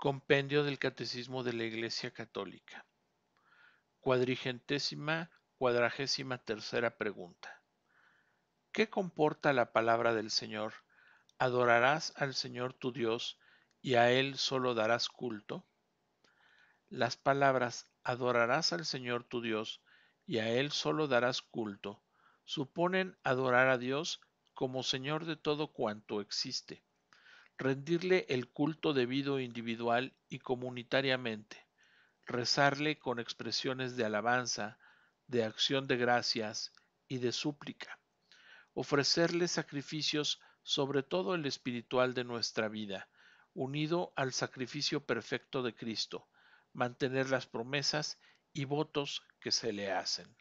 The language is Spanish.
Compendio del Catecismo de la Iglesia Católica. Cuadrigentésima, cuadragésima tercera pregunta. ¿Qué comporta la palabra del Señor? Adorarás al Señor tu Dios y a Él solo darás culto. Las palabras adorarás al Señor tu Dios y a Él solo darás culto suponen adorar a Dios como Señor de todo cuanto existe rendirle el culto debido individual y comunitariamente, rezarle con expresiones de alabanza, de acción de gracias y de súplica, ofrecerle sacrificios sobre todo el espiritual de nuestra vida, unido al sacrificio perfecto de Cristo, mantener las promesas y votos que se le hacen.